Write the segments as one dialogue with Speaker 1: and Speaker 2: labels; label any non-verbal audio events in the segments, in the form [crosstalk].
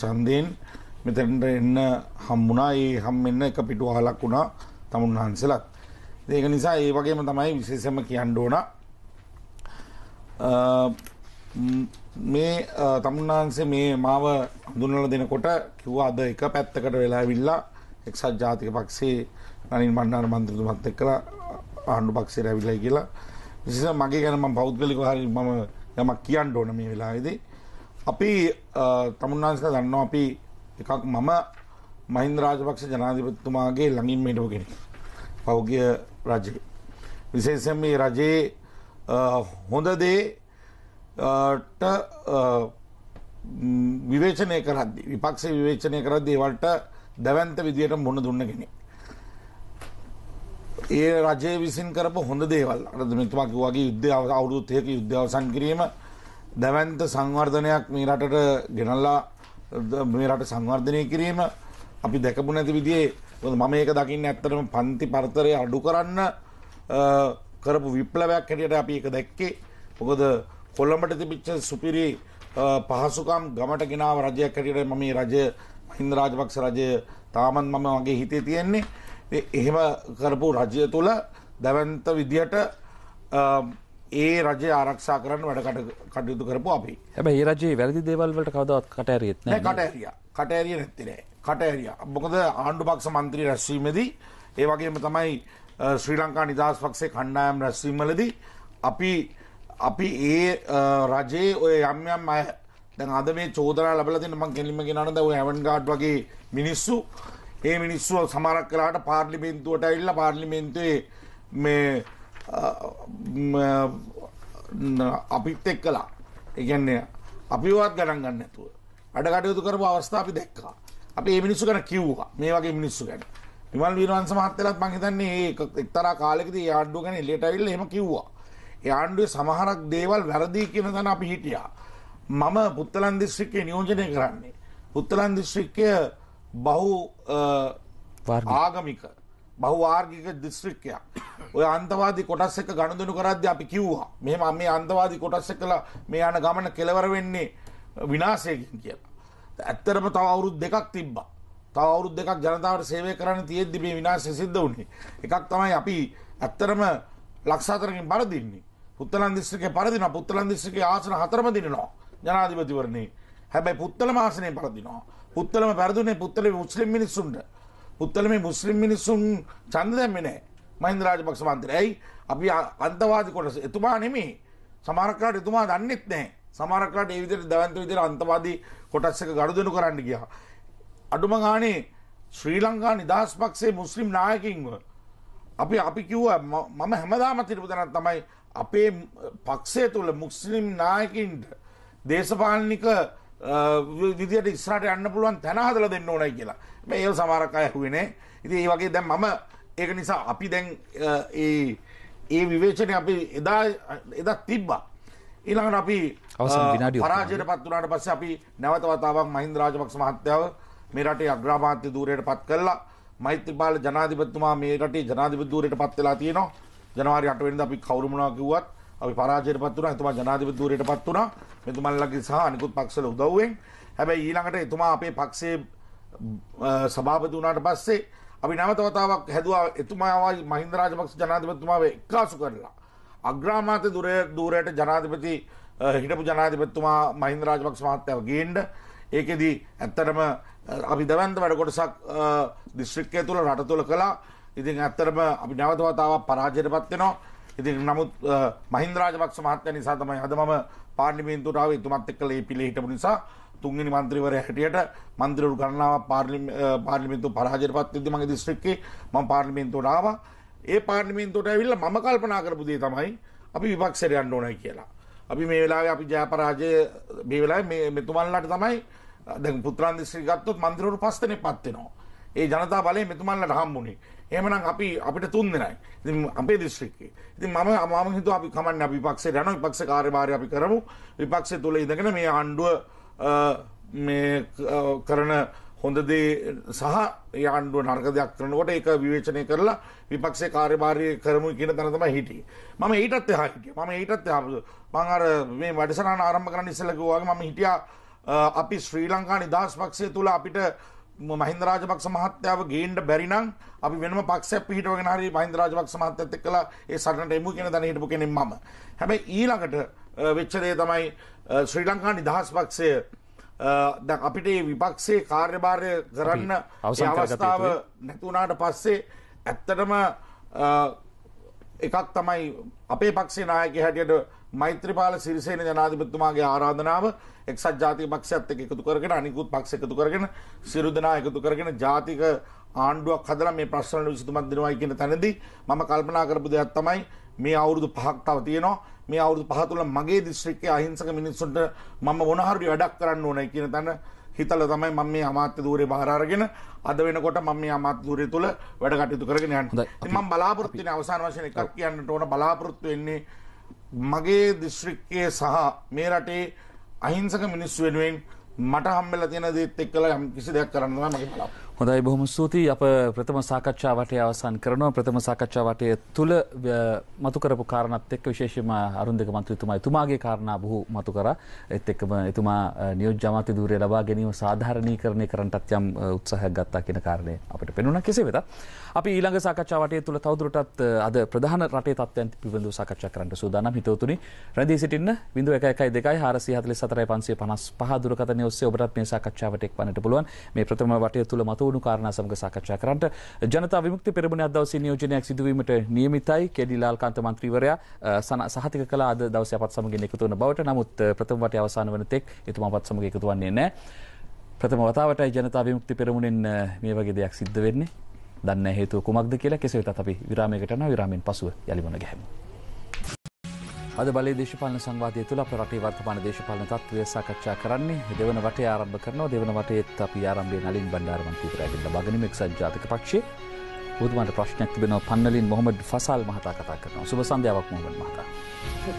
Speaker 1: සන්දයෙන් මෙතැන්ට එන්න හම්බුනා ඒ හම් එන්න එක පිටු හලක් වුණා තමුන් වහන්සලත් ඒක නිසා ඒ වගේම තමයි විශේෂම කියන්න ඕන මේ තමුන්නාන්සේ මේ මාව හඳුන්වලා දෙනකොට කිව්වා අද එක පැත්තකට වෙලා ඇවිල්ලා එක්සත් ජාතික පක්ෂයේ රනිල් මන්නාර මන්ත්‍රතුමත් එක්කලා ආණ්ඩු පක්ෂයට ඇවිල්ලා කියලා විශේෂ මගේ ගැන මම පෞද්ගලිකව හරි මම යමක් කියන්න ඕන මේ වෙලාවේදී අපි තමුන්නාංශක දන්නවා අපි එකක් මම මහින්ද රාජපක්ෂ ජනාධිපතිතුමාගේ ළඟින් මේටෝ කෙනෙක්. පෞගිය රජේ. විශේෂයෙන් මේ රජයේ හොඳ දේට විවේචනය කරද්දි විපක්ෂ විවේචනය කරද්දී ඒවලට දැවැන්ත විදියට මුණ දුන්න කෙනෙක්. ඒ රජයේ විසින් කරපු හොඳ දේවල් අර මෙතුමා කිව්වා වගේ යුද්ධය අවුරුදු 3ක යුද්ධය අවසන් කිරීම දැවන්ත සංවර්ධනයක් මේ රටට ගෙනල්ලා මේ රට සංවර්ධනය කිරීම අපි දැකපු නැති විදිහේ මම ඒක දකින්න ඇත්තටම පන්ති පරතරය අඩු කරන්න කරපු විප්ලවයක් හැටියට අපි ඒක දැක්කේ. මොකද කොළඹට තිබිච්ච සුපිරි පහසුකම් ගමට ගෙනාව රජයක් හැටියට මම මේ රජය මහින්ද රාජපක්ෂ රජය තාමත් මම වගේ හිතේ තියෙන්නේ. එහෙම කරපු රජය තුල දැවන්ත විදියට ඒ රජය ආරක්ෂා කරන්න වැඩ කටයුතු කරපු අපි
Speaker 2: හැබ ඒ රජයේ වැරදි දේවල්වලට කවදත් කටඇරියත්
Speaker 1: කටඇරිය කටඇරිය නැතිනේ කටඇරිය මොකද ආණ්ඩු පක්ෂ මන්ත්‍රී රැස්වීමදී ඒ වගේම තමයි ශ්‍රී ලංකා නිදහස් පක්ෂේ කණ්ඩායම් රැස්වීමලදී අපි අපි ඒ රජයේ ඔය යම්යම් අය දැන් අද මේ චෝදනා ලබලා දෙන්න මං කෙලින්ම කියනවනේ දැන් ඔය හැවන් ගාඩ් වගේ මිනිස්සු ඒ මිනිස්සු සමහරක් වෙලාවට පාර්ලිමේන්තුවට ඇවිල්ලා පාර්ලිමේන්තුවේ මේ අපිත් එක් කලා එකන්නේ අපිවත් ගණන් ගන්න ඇතුව අඩ කටයුතු කරපු අවස්ථා අපි දැක්කා අපි ඒ මිනිස්සු ගැන කිව්වා මේ වගේ මිනිස්සු ගැන විමල් වීරවංශ මහත්තයලත් මං හිතන්නේ ඒ එක්තරා කාලෙකදී ඒ ආණ්ඩුව ගැන එළියට ඇවිල්ලා එහෙම කිව්වා ඒ ආණ්ඩුවේ සමහරක් දේවල් වැරදි කියන තැන අපි හිටියා මම පුත්තලන් දිස්ත්‍රික්කේ නියෝජනය කරන්නේ පුත්තලන් දිස්ත්‍රික්කය බහු ආගමික බහුවාර්ගික දිස්ත්‍රික්කයක්. ඔය අන්තවාදී කොටස් එක ගනුදෙනු කරද්දී අපි කිව්වා මෙහෙම මේ අන්තවාදී කොටස් එකලා මේ යන ගමන කෙලවර වෙන්නේ විනාශයකින් කියලා. ඇත්තරම තව අවුරුදු දෙකක් තිබ්බා. තව අවුරුදු දෙකක් ජනතාවට සේවය කරන්න තියෙද්දි මේ විනාශය සිද්ධ වුණේ. එකක් තමයි අපි ඇත්තරම ලක්ෂ හතරකින් පරදින්නේ. පුත්තලන් දිස්ත්‍රික්කේ පරදිනවා. පුත්තලන් දිස්ත්‍රික්කේ ආසන හතරම දිනනවා. ජනාධිපතිවරණේ. හැබැයි පුත්තලම ආසනේ පරදිනවා. පුත්තලම පරදුනේ පුත්තලේ මුස්ලිම් මිනිස්සුන්ට. පුත්තල මේ මුස්ලිම් මිනිස්සුන් චන්ද දැම්මේ නැහැ මහින්ද රාජපක්ෂ මන්ත්‍රී. ඇයි? අපි අන්තවාදී කොටස. එතුමා නෙමෙයි. සමහරකට එතුමා දන්නෙත් නැහැ. සමහරකට මේ විදිහට දවන්ත විදිහට අන්තවාදී කොටස් එක ගනුදෙනු කරන්න ගියා. අඩුම ගානේ ශ්‍රී ලංකා නිදහස් පක්ෂයේ මුස්ලිම් නායකින්ව අපි අපි කිව්වා මම හැමදාම තිරපතනක් තමයි අපේ පක්ෂය තුල මුස්ලිම් නායකින්ට දේශපාලනික විදියට ඉස්රට යන්න පුළුවන් තැන හදල දෙන්න ඕනයි කියලා මේ ඒ සමාරක් අයහුවනේ ඉති ඒ වගේ දැන් මම ඒක නිසා අපි දැන් ඒ ඒ විවේචනය අපි එදා එදත් තිබ්බා ඊළඟට අපි පරාජයට පත්වනාට පස්ස අපි නැවතවතාවක් මහින්ද රාජපක්ෂ මහත්‍යාව මේ රටේ අග්‍රාමාත්‍ය දූරයට පත් කරලා මෛත්‍රපාල ජනාධිපතිතුමා මේ රටේ ජනාධිපති දූරයට පත් වෙලා තියෙනවා ජනවාරි 8 වෙනිදා අපි කවුරුමනවා කිව්වත් අපි පරාජයටපත් වුණා. එතුමා ජනාධිපතිවරයාටපත් වුණා. මෙතුමන්ලගේ සහ අනිකුත් පක්ෂවල උදව්වෙන්. හැබැයි ඊළඟට එතුමා අපේ පක්ෂයේ සභාපති වුණාට පස්සේ අපි නැවත වතාවක් හැදුවා එතුමාවයි මහින්ද රාජපක්ෂ ජනාධිපතිතුමාව එක්කාසු කරලා. අග්‍රාමාත්‍ය දුරය දුරයට ජනාධිපති හිටපු ජනාධිපතිතුමා මහින්ද රාජපක්ෂ මහත්තයාව ගේන්න. ඒකෙදි ඇත්තටම අපි දවන්ත වැඩ කොටසක් දිස්ත්‍රික්කය තුළ රට තුළ කළා. ඉතින් ඇත්තටම අපි නැවත වතාවක් පරාජයටපත් වෙනවා. ඉතින් නමුත් මහින්ද රාජපක්ෂ මහත්තයා නිසා තමයි අද මම පාර්ලිමේන්තුවට ආවේ එතුමත් එක්කලා මේ පිළි හිටපු නිසා තුන්වෙනි මන්ත්‍රීවරයා හැටියට මන්ත්‍රීවරු ගණනාවක් පාර්ලිමේන්තුව පරාජයට පත් වෙද්දී මගේ දිස්ත්‍රික්කේ මම පාර්ලිමේන්තුවට ආවා. ඒ පාර්ලිමේන්තුවට ඇවිල්ලා මම කල්පනා කරපු දේ තමයි අපි විපක්ෂයට යන්න ඕනයි කියලා. අපි මේ වෙලාවේ අපි ජයපරාජය මේ වෙලාවේ මේ මෙතුමන්ලාට තමයි දැන් පුත්‍රාන් දිස්ත්‍රික්කය ගත්තොත් මන්ත්‍රීවරු පස් දෙනෙක් පත් වෙනවා. ඒ ජනතා බලය මෙතුමන්ලාට හම්බුනේ. එමනම් අපි අපිට තුන්දෙනයි ඉති අපේ දිස්ශ්‍රික්කේ ඉති ම අම හිතු අපි කමන්න අපි පක්ෂේ යන විපක්ෂ කාර්භාරය අපි කරමු විපක්ෂය තුළ ඉඳගෙන මේ ආණ්ඩුව කරන හොඳදේ සහ යන්ඩුව නර්ක දෙයක් කරනකොට එක විවේචනය කරලා විපක්ෂේ කාර්යභාරය කරමු කියන තනතම හිටි මම ඊටත් හාටිය මම ඊටත් මංර මේ වැඩසන ආරම්භ කරන්න ඉස්සලකවාගේ මම හිටිය අපි ශ්‍රී ලංකා නිදහස් පක්ෂය තුළ අපිට මහින්ද රාජපක්ෂ මහත්තයාව ගේන්න බැරි නම් අපි වෙනම පක්ෂයක් පිහිටවගෙන හරි මහින්ද රාජපක්ෂ මහත්තයත් එක්කලා ඒ සටනට එමු කියන දණ හිටපු කෙනෙක් මම. හැබැයි ඊළඟට වෙච්ච දේ තමයි ශ්‍රී ලංකා නිදහස් පක්ෂය දැන් අපිට මේ විපක්ෂයේ කාර්යභාරය කරන්න අවස්ථාව නැතුණාට පස්සේ ඇත්තටම එකක් තමයි අපේ පක්ෂේ නායකයා හැටියට මෛත්‍රපාල සිරිසේන ජනාධිපතුමාගේ ආරාධනාව එක්සත් ජාතික පක්ෂයත් එක්ක එකතු කරගෙන අනිකුත් පක්ෂ එකතු කරගෙන සියලු දෙනා එකතු කරගෙන ජාතික ආණ්ඩුවක් හදලා මේ ප්‍රශ්න වලට විසඳුමක් දෙනවයි කියන තැනදී මම කල්පනා කරපු දෙයක් තමයි මේ අවුරුදු පහක් තව තියෙනවා මේ අවුරුදු පහ තුළ මගේ දිස්ත්‍රික්කයේ අහිංසක මිනිස්සුන්ට මම මොන හරි වැඩක් කරන්න ඕනයි කියන තැන හිතල තමයි මම මේ අමාත්‍ය ධූරේ බාර අරගෙන අද වෙනකොට මම මේ අමාත්‍ය ධූරේ තුල වැඩ කටයුතු කරගෙන යන්නේ. මම බලාපොරොත්තු වෙන අවසාන වශයෙන් එකක් කියන්නට ඕන බලාපොරොත්තු වෙන්නේ මගේ දිස්ත්‍රික්කයේ සහ මේ රටේ අහිංසක මිනිස් වෙනුවෙන් මට හම්බෙලා තියෙන දේත් එක්කලා යම් කිසි දෙයක් කරන්න තමයි මගේ බලාපොරොත්තුව.
Speaker 2: හොඳයි බොහොම ස්තුතියි අප ප්‍රථම සාකච්ඡා වටේ අවසන් කරනවා ප්‍රථම සාකච්ඡා වටේ තුල මතු කරපු කාරණාත් එක්ක විශේෂයෙන්ම අරුන්දක මන්ත්‍රීතුමා එතුමාගේ කාරණා බොහෝ මතු කරා ඒත් එක්කම එතුමා නියෝජ්‍ය අමාත්‍ය ධූරය ලබා ගැනීම සාධාරණීකරණය කරන්නටත් යම් උත්සාහයක් ගත්තා කියන කාරණේ අපිට පෙනුණා කෙසේ වෙතත් අපි ඊළඟ සාකච්ඡාවටය තුළ තවදුරටත් අද ප්‍රධාන රටේ තත්ත්වයන් පිබඳු සාකච්ඡා කරන්න සූදානම් හිතවතුනි රැඳී සිටින්න බිඳුව එකයි එකයි දෙකයි හාරසිය හතලිස් සතරයි පන්සිය පනස් පහ දුරකථනය ඔස්සේ ඔබටත් මේ සාකච්ඡාවට එක් වන්නට පුළුවන් මේ ප්‍රථම වටය තුළ මතුවුණු කාරණා සමග සාකච්ඡා කරන්නට ජනතා විමුක්ති පෙරමුණ අදවසේ නියෝජනයක් සිදුවීමට නියමිතයි කෙඩි ලාල්කාන්ත මන්ත්‍රීවරයා සන සහතික කළා අද දවසේ අපත් සමගින් එකතු වන බවට නමුත් ප්‍රථම වටේ අවසාන වන තෙක් එතුමා අපත් සමග එකතු වන්නේ නැහැ ප්‍රථම වතාවටයි ජනතා විමුක්ති පෙරමුණෙන් මේ වගේ දෙයක් සිද්ධ වෙන්නේ දන්න හේතුව කුමක්ද කියලා කෙසේ වෙතත් අපි විරාමයකට යනවා විරාමෙන් පසුව යලිමුණ ගැහෙමු. අද බලයේ දේශපාලන සංවාදය තුළ අප රටේ වර්තමාන දේශපාලන තත්ත්වය සාකච්ඡා කරන්නේ දෙවන වටේ ආරම්භ කරනවා දෙවන වටේත් අපි ආරම්භයේ නලින් බණ්ඩාරමන්ත්‍රීතුමාගෙන් ලබා ගනිමු එක්සත් ජාතික පක්ෂයේ බුදුමන්ට ප්‍රශ්නයක් තිබෙනවා පන්නලින් මොහොමඩ් ෆසල් මහතා කතා කරනවා. සුබ සන්ධ්‍යාවක් මොහොමඩ් මහතා.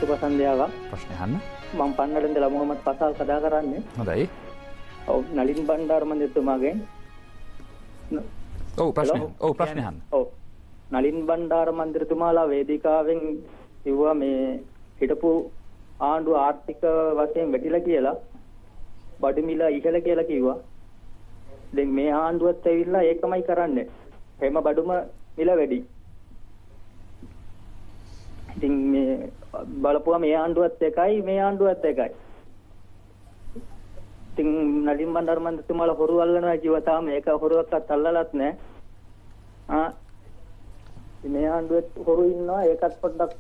Speaker 3: සුබ සන්ධ්‍යාවක්. ප්‍රශ්න අහන්න. මම පන්නලින් දලා මොහොමඩ් ෆසල් කතා කරන්නේ. හොඳයි. ඔව් නලින් බණ්ඩාරමන්ත්‍රීතුමාගෙන්
Speaker 2: ඔව් ප්‍රශ්න ඔව් ප්‍රශ්න අහන්න.
Speaker 3: ඔව්. නලින් බණ්ඩාර මන්ත්‍රීතුමාලා වේදිකාවෙන් කිව්වා මේ හිටපු ආණ්ඩුව ආර්ථික වශයෙන් වැටිලා කියලා බඩු මිල ඉහළ කියලා කිව්වා. දැන් මේ ආණ්ඩුවත් ඇවිල්ලා ඒකමයි කරන්නේ. හැම බඩුම මිල වැඩි. ඉතින් මේ බලපුවා මේ ආණ්ඩුවත් එකයි මේ ආණ්ඩුවත් එකයි. ඉතින් නලින් බණ්ඩාරමන්ද තුමාලා හොරු අල්ලනවා කිව්වා තාම ඒක හොරුවක්වත් අල්ලලත් නැහැ. ආ මේ ආණ්ඩුවේ හොරු ඉන්නවා ඒකත් පොඩ්ඩක්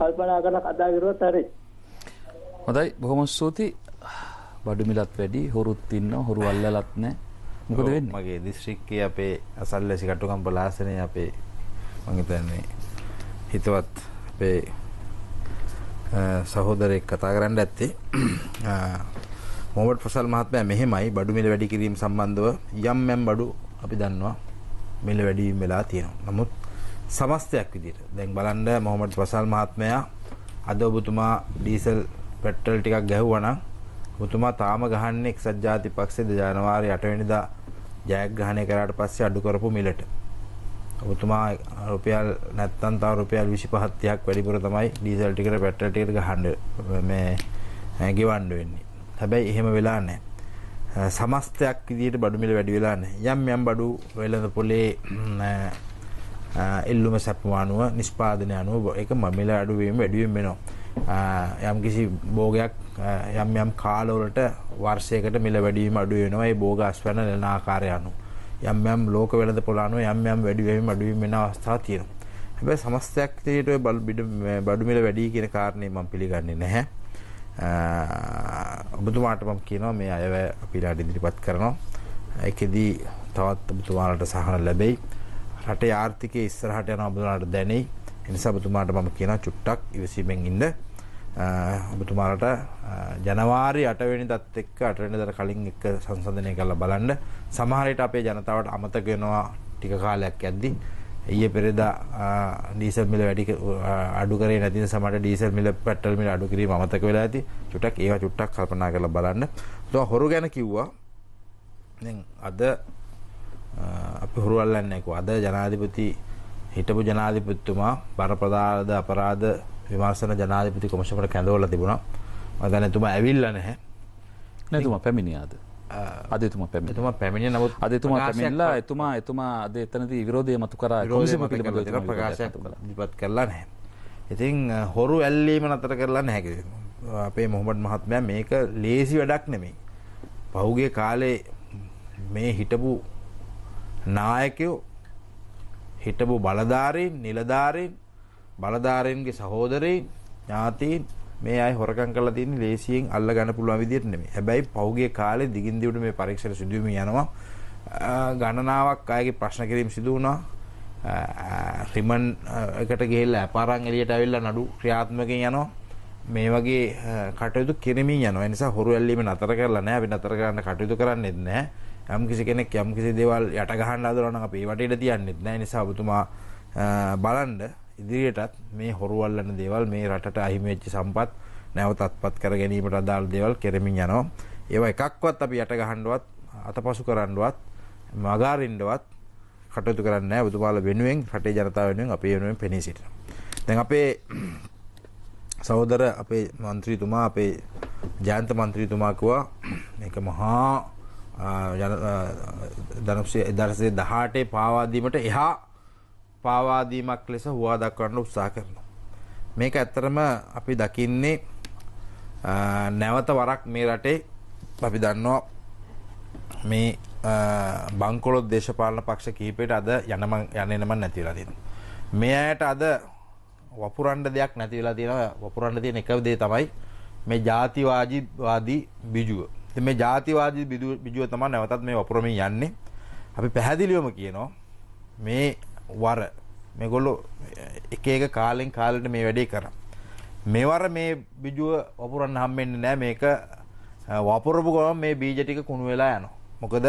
Speaker 3: කල්පනා කරලා කතා කරුවොත් හරි.
Speaker 2: හොඳයි බොහොම ස්තුතියි. බඩු මිලත් වැඩි හොරුත් ඉන්නවා හොරු අල්ලලත් නැහැ. මොකද වෙන්නේ?
Speaker 4: මගේ දිස්ත්‍රික්කයේ අපේ අසල්ලාසි කටුකම්ප ලාසනේ අපේ මම හිතන්නේ හිතවත් අපේ සහෝදරෙක් කතා කරන්න ඇත්තේ [clears throat] මොහොමඩ් ප්‍රසල් මහත්මයා මෙහෙමයි බඩු මිල වැඩි කිරීම සම්බන්ධව යම් යම් බඩු අපි දන්නවා මිල වැඩි වෙලා තියෙනවා. නමුත් සමස්තයක් විදිහට දැන් බලන්න මොහොමඩ් ප්‍රසල් මහත්මයා අද ඔබතුමා ඩීසල් පෙට්‍රල් ටිකක් ගැහුවා නම් ඔබතුමා තාම ගහන්නේ එක්සත් ජාතික පක්ෂයේ ජනවාරි 8 වෙනිදා ජයග්‍රහණය කරාට පස්සේ අඩු කරපු මිලට. ඔබතුමා රුපියල් නැත්තම් තව රුපියල් 25 30ක් වැඩිපුර තමයි ඩීසල් ටිකට පෙට්‍රල් ටිකට ගහන්න මේ ගෙවන්න වෙන්නේ. හැබැයි එහෙම වෙලා නැහැ. සමස්තයක් විදිහට බඩු මිල වැඩි වෙලා නැහැ. යම් යම් බඩු වෙළඳ පොලේ එල්ලුම සැපමානුව නිෂ්පාදනය අනුව ඒක මිල අඩු වීම වැඩි වීම වෙනවා. යම් කිසි භෝගයක් යම් යම් කාලවලට වර්ෂයකට මිල වැඩි වීම අඩු වෙනවා. ඒ භෝග අස්වැන්න ලන ආකාරය අනුව. යම් යම් ලෝක වෙළඳ පොළ අනුව යම් යම් වැඩි වීම අඩු වීම වෙන අවස්ථා තියෙනවා. හැබැයි සමස්තයක් විදිහට ඔය බඩු මිල වැඩි කියන කාරණේ මම පිළිගන්නේ නැහැ. ඔබතුමාට මම කියනවා මේ අයව අපිලාට ඉදිරිපත් කරනවා ඒකෙදී තවත් ඔබතුමාලට සහන ලැබෙයි රටේ ආර්ථිකය ඉස්සරහට යන ඔබතුමාලට දැනෙයි ඒ නිසා ඔබතුමාට මම කියනවා චුට්ටක් ඉවසීමෙන් ඉන්න ඔබතුමාලට ජනවාරි 8 වෙනිදත් එක්ක 8 වෙනිදාට කලින් එක්ක සංසන්දනය කරලා බලන්න සමහර අපේ ජනතාවට අමතක වෙනවා ටික කාලයක් යද්දී ඊයේ පෙරේදා ඩීසල් මිල වැඩි අඩු කරේ නැති නිසා මට ඩීසල් මිල පෙට්‍රල් මිල අඩු කිරීම අමතක වෙලා ඇති. චුට්ටක් ඒවා චුට්ටක් කල්පනා කරලා බලන්න. තව හොරු ගැන කිව්වා. දැන් අද අපි හොරු අල්ලන්නේ කොහොමද? අද ජනාධිපති හිටපු ජනාධිපතිතුමා බරපතල අපරාධ විමර්ශන ජනාධිපති කොමිෂමට කැඳවලා තිබුණා. මම දැන් එතුමා ඇවිල්ලා නැහැ. නැතුමා පැමිණියාද? අද
Speaker 2: එතුමා පැමිණ එතුමා පැමිණ නමුත් අද එතුමා පැමිණලා එතුමා එතුමා අද එතනදී විරෝධය මතු කරා කොමිසම පිළිබඳව ප්‍රකාශයක්
Speaker 4: ඉදපත් කළා නැහැ. ඉතින් හොරු ඇල්ලීම නතර කරලා නැහැ කිව්වා. අපේ මොහොමඩ් මහත්මයා මේක ලේසි වැඩක් නෙමෙයි. පහුගිය කාලේ මේ හිටපු නායකයෝ හිටපු බලධාරීන් නිලධාරීන් බලධාරීන්ගේ සහෝදරයින් ඥාතීන් මේ අය හොරකම් කරලා තියෙන්නේ ලේසියෙන් අල්ල ගන්න පුළුවන් විදියට නෙමෙයි. හැබැයි පහුගිය කාලේ දිගින් දිගට මේ පරීක්ෂණ සිදු වෙමින් යනවා. ගණනාවක් අයගේ ප්‍රශ්න කිරීම සිදු වුණා. රිමන් එකට ගිහිල්ලා අපාරම් එළියට ඇවිල්ලා නඩු ක්‍රියාත්මකයෙන් යනවා. මේ වගේ කටයුතු කිරීමෙන් යනවා. ඒ නිසා හොරු ඇල්ලීම නතර කරලා නැහැ. අපි නතර කරන්න කටයුතු කරන්නේත් නැහැ. යම් කිසි කෙනෙක් යම් කිසි දේවල් යට ගහන්න හදනවා නම් අපි ඒ වටේට තියන්නේත් නැහැ. ඒ නිසා ඔබතුමා බලන්න ඉදිරියටත් මේ හොරුවල්ලන දේවල් මේ රටට අහිමි වෙච්ච සම්පත් නැවතත්පත් කර ගැනීමට අදාළ දේවල් කෙරෙමින් යනවා. ඒවා එකක්වත් අපි යට ගහන්නවත් අතපසු කරන්නවත් මගාරින්නවත් කටයුතු කරන්නේ නැහැ. බුදුපාල වෙනුවෙන් රටේ ජනතාව වෙනුවෙන් අපේ වෙනුවෙන් පෙනී සිටිනවා. දැන් අපේ [clears throat] සහෝදර අපේ മന്ത്രിතුමා අපේ ජයන්ත മന്ത്രിතුමා කිව්වා මේක මහා ජන 1918 පාවා දීමට එහා පාවාදීමක් ලෙස හුවා දක්වන්න උත්සාහ කරනවා. මේක ඇත්තරම අපි දකින්නේ නැවත වරක් මේ රටේ අපි දන්නවා මේ බංකොලොත් දේශපාලන පක්ෂ කීපයට අද යනම යන්නේනම නැති වෙලා තියෙනවා. මේ අයට අද වපුරන්න දෙයක් නැති වෙලා තියෙනවා. වපුරන්න තියෙන එක දේ තමයි මේ ಜಾතිවාදීවාදී බිජුව. ඉතින් මේ ಜಾතිවාදී බිජුව තමයි නැවතත් මේ වපුරමින් යන්නේ. අපි පැහැදිලිවම කියනවා මේ වර මේගොල්ලෝ එක එක කාලෙන් කාලෙට මේ වැඩේ කරා. මේවර මේ බිජුව වපුරන්න හම්බෙන්නේ නැහැ මේක වපුරපු ගමන් මේ බීජ ටික කුණු වෙලා යනවා. මොකද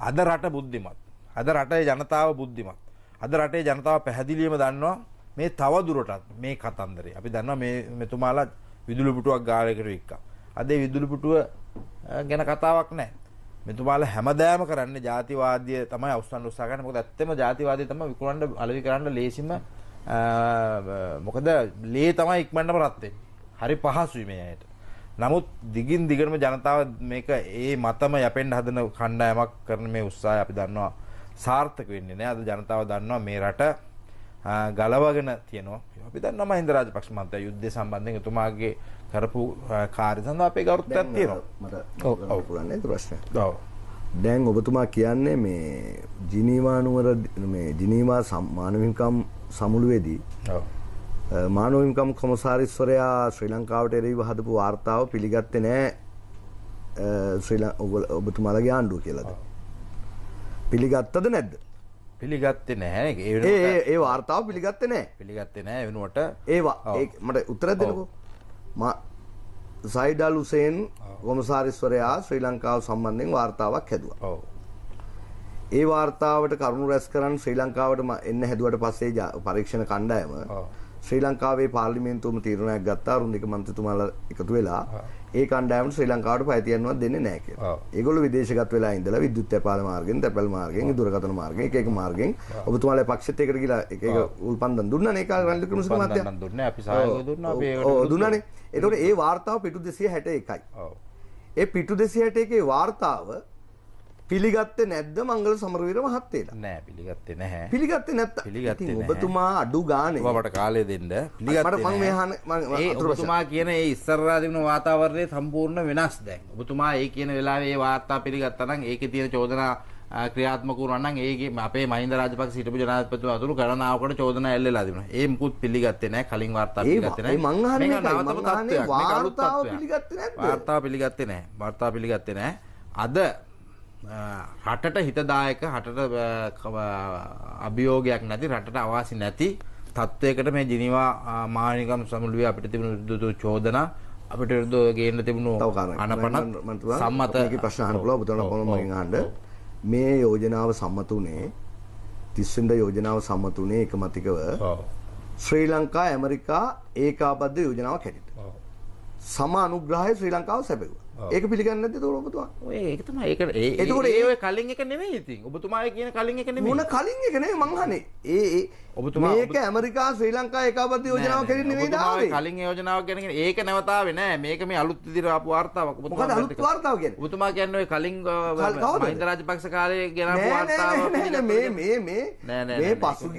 Speaker 4: අද රට බුද්ධිමත්. අද රටේ ජනතාව බුද්ධිමත්. අද රටේ ජනතාව පැහැදිලිවම දන්නවා මේ තව දුරටත් මේ කතන්දරේ. අපි දන්නවා මේ මෙතුමාලා විදුලි පුටුවක් ගාලයකට වික්කා. අද විදුලි පුටුව ගැන කතාවක් නැහැ. මෙතුමාලා හැමදාම කරන්නේ ජාතිවාදය තමයි අවසන් උත්සාහ කරන්නේ. මොකද ඇත්තම ජාතිවාදය තමයි විකුණන්න අලෙවි කරන්න ලේසිම මොකද ලේ තමයි ඉක්මනටම රත් හරි පහසුයි මේ අයට. නමුත් දිගින් දිගටම ජනතාව මේක ඒ මතම යැපෙන්න හදන කණ්ඩායමක් කරන මේ උත්සාහය අපි දන්නවා සාර්ථක වෙන්නේ නැහැ. අද ජනතාව දන්නවා මේ රට ගලවගෙන තියෙනවා. අපි දන්නවා මහින්ද රාජපක්ෂ මහත්තයා යුද්ධය සම්බන්ධයෙන් එතුමාගේ කරපු කාර්ය සඳහා අපේ ගෞරවයක් තියෙනවා.
Speaker 3: ඔව් ඔව් පුළුවන් නේද ප්‍රශ්නයක්. ඔව්. දැන් ඔබතුමා කියන්නේ මේ ජිනීවා නුවර මේ ජිනීවා මානව හිමිකම් සමුළුවේදී ඔව් මානව හිමිකම් කොමසාරිස්වරයා ශ්‍රී ලංකාවට එරෙහිව හදපු වාර්තාව පිළිගත්තේ නැහැ ශ්‍රී ලංකා ඔබතුමාලගේ ආණ්ඩුව කියලාද? පිළිගත්තද නැද්ද? පිළිගත්තේ නැහැ ඒ ඒ වාර්තාව පිළිගත්තේ නැහැ. පිළිගත්තේ නැහැ වෙනුවට ඒවා මට උත්තර දෙන්නකෝ. සයිඩල් උසේන් ගොමසාරිස්වරයා ශ්‍රී ලංකාව සම්බන්ධයෙන් වාර්තාවක් හැදුවා. ඔව්. ඒ වාර්තාවට කරුණු රැස් කරන් ශ්‍රී ලංකාවටම එන්න හැදුවට පස්සේ පරීක්ෂණ කණ්ඩායම ශ්‍රී ලංකාවේ පාර්ලිමේන්තුවම තීරණයක් ගත්තා රුන්දික මන්ත්‍රීතුමාලා එකතු වෙලා ඒ කණ්ඩායමට ශ්‍රී ලංකාවට පය තියන්නවත් දෙන්නේ නැහැ කියලා. ඒගොල්ලෝ විදේශගත වෙලා ඉඳලා විද්‍යුත් තැපාල මාර්ගෙන්, තැපැල් මාර්ගෙන්, දුරකථන මාර්ගෙන්, එක එක මාර්ගෙන් ඔබතුමාලා පක්ෂෙත් එකට ගිහලා එක එක උල්පන්දම් දුන්නානේ ඒ කාලේ රනිල් වික්‍රමසිංහ මහත්තයා. උල්පන්දම් දුන්නේ අපි සහයෝගය දුන්නා අපි ඒකට. ඔව් දුන්නානේ. ඒතකොට ඒ වාර්තාව පිටු 261යි. ඔව්. ඒ පිටු 261 වාර්තාව පිළිගත්තේ නැද්ද මංගල සමරවීර මහත්තයලා? නෑ
Speaker 4: පිළිගත්තේ නැහැ.
Speaker 3: පිළිගත්තේ නැත්තා. පිළිගත්තේ නැහැ. ඔබතුමා
Speaker 4: අඩු ගානේ. ඔබට කාලය දෙන්න. පිළිගත්තේ
Speaker 3: නැහැ. මට ඔබතුමා
Speaker 4: කියන ඒ ඉස්සරහා තිබුණු වාතාවරණය සම්පූර්ණ වෙනස් දැන්. ඔබතුමා ඒ කියන වෙලාවේ ඒ වාර්තා පිළිගත්තා නම් ඒකේ තියෙන චෝදනා ක්‍රියාත්මක වුණා නම් ඒකේ අපේ මහින්ද රාජපක්ෂ හිටපු ජනාධිපතිතුමා අතුරු ගණනාවකට චෝදනා එල්ලලා තිබුණා. ඒ මුකුත් පිළිගත්තේ නැහැ. කලින් වාර්තා පිළිගත්තේ නැහැ. මේ මං අහන්නේ මේක නවතම තත්ත්වයක්. වාර්තාව පිළිගත්තේ නැද්ද? වාර්තාව පිළිගත්තේ නැහැ. වාර්තාව පිළිගත්තේ නැහැ. අද රටට හිතදායක රටට අභියෝගයක් නැති රටට අවාසි නැති තත්ත්වයකට මේ ජිනිවා මානිකම් සමුළුවේ අපිට තිබුණු විරුද්ධ චෝදනා අපිට විරුද්ධව ගේන්න තිබුණු අනපන සම්මත
Speaker 3: ප්‍රශ්න අහන්න පුළුවන් බුදුරණ කොළඹගෙන් අහන්න මේ යෝජනාව සම්මත උනේ 30 වෙනිදා යෝජනාව සම්මත උනේ එකමතිකව ශ්‍රී ලංකා ඇමරිකා ඒකාබද්ධ යෝජනාවක් හැටියට සම අනුග්‍රහය ශ්‍රී ලංකාව සැපෙව්වා ඒක පිළිගන්න නැද්ද ඔබතුමා? ඔය ඒක තමයි ඒක ඒකට ඒ ඔය
Speaker 4: කලින් එක නෙමෙයි ඉතින්. ඔබතුමා කියන කලින් එක නෙමෙයි. මොන කලින් එක නෙමෙයි මං
Speaker 3: අහන්නේ. ඒ ඒ ඔබතුමා මේක ඇමරිකා ශ්‍රී ලංකා ඒකාබද්ධ යෝජනාව කෙරෙන්නේ නෙමෙයි දාවේ.
Speaker 4: කලින් යෝජනාව ගැන ඒක නැවතාවේ නෑ. මේක මේ අලුත් විදිහට ආපු වார்த்தාවක්. මොකද අලුත් වார்த்தාව කියන්නේ? ඔබතුමා කියන්නේ ඔය කලින් මහින්ද රාජපක්ෂ කාලේ ගෙනාපු
Speaker 3: වார்த்தාව. නෑ නෑ මේ මේ මේ මේ පසුගිය